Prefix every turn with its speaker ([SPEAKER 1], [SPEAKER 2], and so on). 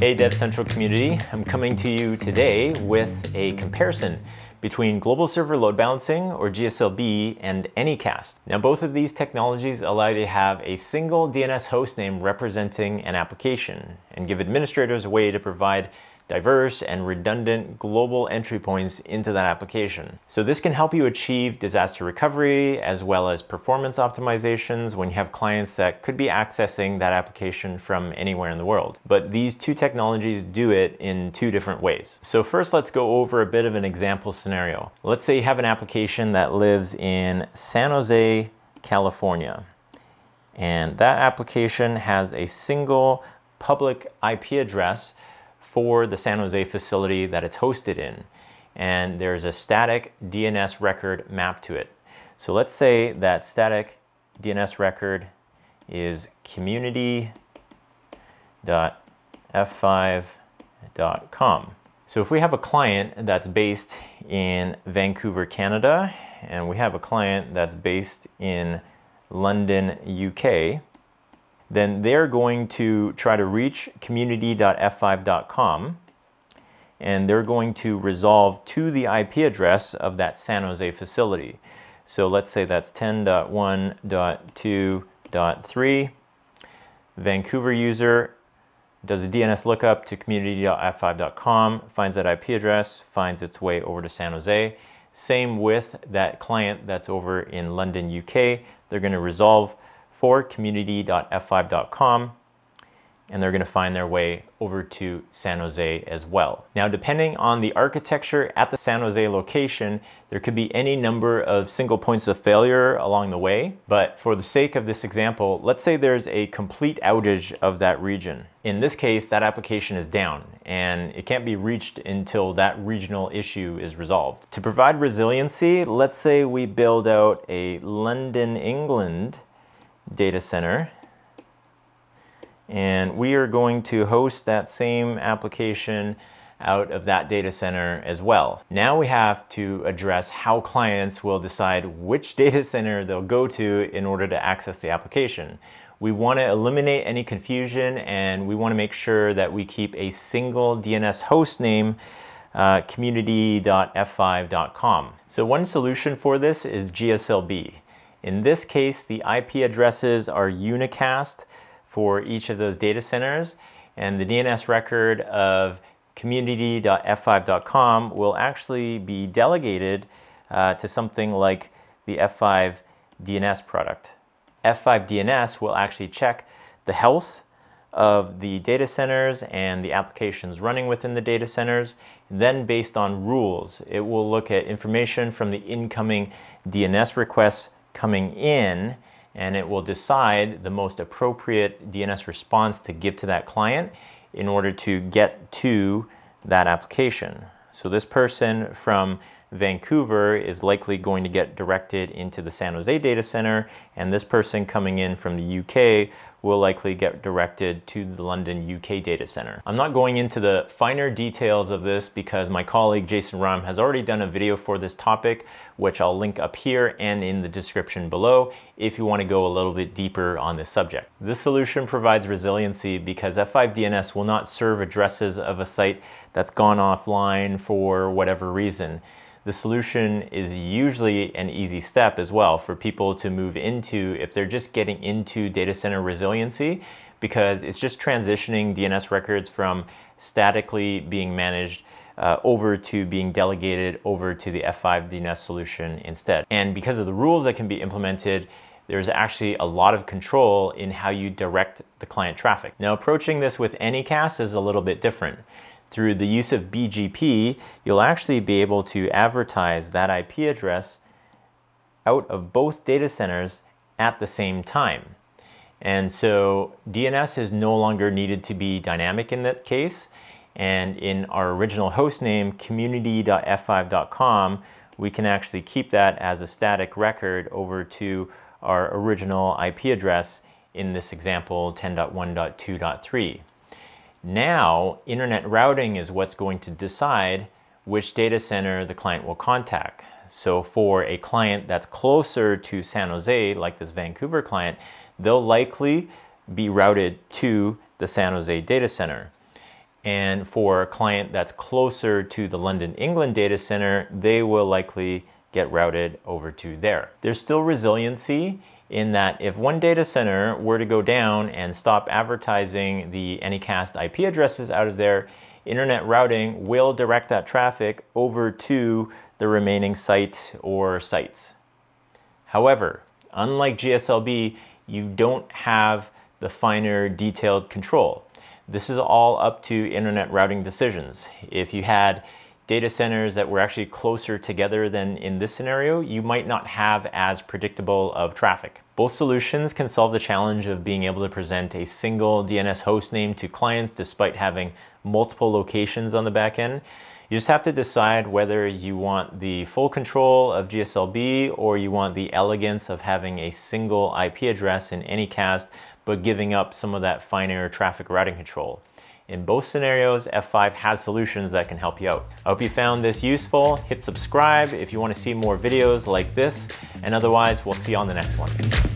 [SPEAKER 1] Hey Dev Central community, I'm coming to you today with a comparison between Global Server Load Balancing, or GSLB, and Anycast. Now both of these technologies allow you to have a single DNS hostname representing an application and give administrators a way to provide diverse and redundant global entry points into that application. So this can help you achieve disaster recovery as well as performance optimizations when you have clients that could be accessing that application from anywhere in the world. But these two technologies do it in two different ways. So first let's go over a bit of an example scenario. Let's say you have an application that lives in San Jose, California. And that application has a single public IP address for the San Jose facility that it's hosted in. And there's a static DNS record mapped to it. So let's say that static DNS record is community.f5.com. So if we have a client that's based in Vancouver, Canada, and we have a client that's based in London, UK, then they're going to try to reach community.f5.com and they're going to resolve to the IP address of that San Jose facility. So let's say that's 10.1.2.3. Vancouver user does a DNS lookup to community.f5.com, finds that IP address, finds its way over to San Jose. Same with that client that's over in London, UK. They're going to resolve for community.f5.com and they're going to find their way over to San Jose as well. Now, depending on the architecture at the San Jose location, there could be any number of single points of failure along the way. But for the sake of this example, let's say there's a complete outage of that region. In this case, that application is down and it can't be reached until that regional issue is resolved. To provide resiliency, let's say we build out a London, England data center. And we are going to host that same application out of that data center as well. Now we have to address how clients will decide which data center they'll go to in order to access the application. We want to eliminate any confusion and we want to make sure that we keep a single DNS host name uh, community.f5.com. So one solution for this is GSLB. In this case, the IP addresses are unicast for each of those data centers, and the DNS record of community.f5.com will actually be delegated uh, to something like the F5 DNS product. F5 DNS will actually check the health of the data centers and the applications running within the data centers. Then based on rules, it will look at information from the incoming DNS requests coming in and it will decide the most appropriate DNS response to give to that client in order to get to that application. So this person from Vancouver is likely going to get directed into the San Jose data center and this person coming in from the UK will likely get directed to the London UK data center. I'm not going into the finer details of this because my colleague Jason Rahm has already done a video for this topic, which I'll link up here and in the description below if you want to go a little bit deeper on this subject. This solution provides resiliency because F5DNS will not serve addresses of a site that's gone offline for whatever reason the solution is usually an easy step as well for people to move into if they're just getting into data center resiliency because it's just transitioning DNS records from statically being managed uh, over to being delegated over to the F5 DNS solution instead. And because of the rules that can be implemented, there's actually a lot of control in how you direct the client traffic. Now approaching this with Anycast is a little bit different. Through the use of BGP, you'll actually be able to advertise that IP address out of both data centers at the same time. And so DNS is no longer needed to be dynamic in that case. And in our original hostname community.f5.com, we can actually keep that as a static record over to our original IP address, in this example 10.1.2.3. Now, internet routing is what's going to decide which data center the client will contact. So for a client that's closer to San Jose, like this Vancouver client, they'll likely be routed to the San Jose data center. And for a client that's closer to the London, England data center, they will likely get routed over to there. There's still resiliency in that if one data center were to go down and stop advertising the Anycast IP addresses out of there, internet routing will direct that traffic over to the remaining site or sites. However, unlike GSLB, you don't have the finer detailed control. This is all up to internet routing decisions. If you had data centers that were actually closer together than in this scenario, you might not have as predictable of traffic. Both solutions can solve the challenge of being able to present a single DNS host name to clients despite having multiple locations on the back end. You just have to decide whether you want the full control of GSLB or you want the elegance of having a single IP address in any cast, but giving up some of that finer traffic routing control. In both scenarios, F5 has solutions that can help you out. I hope you found this useful. Hit subscribe if you wanna see more videos like this, and otherwise, we'll see you on the next one.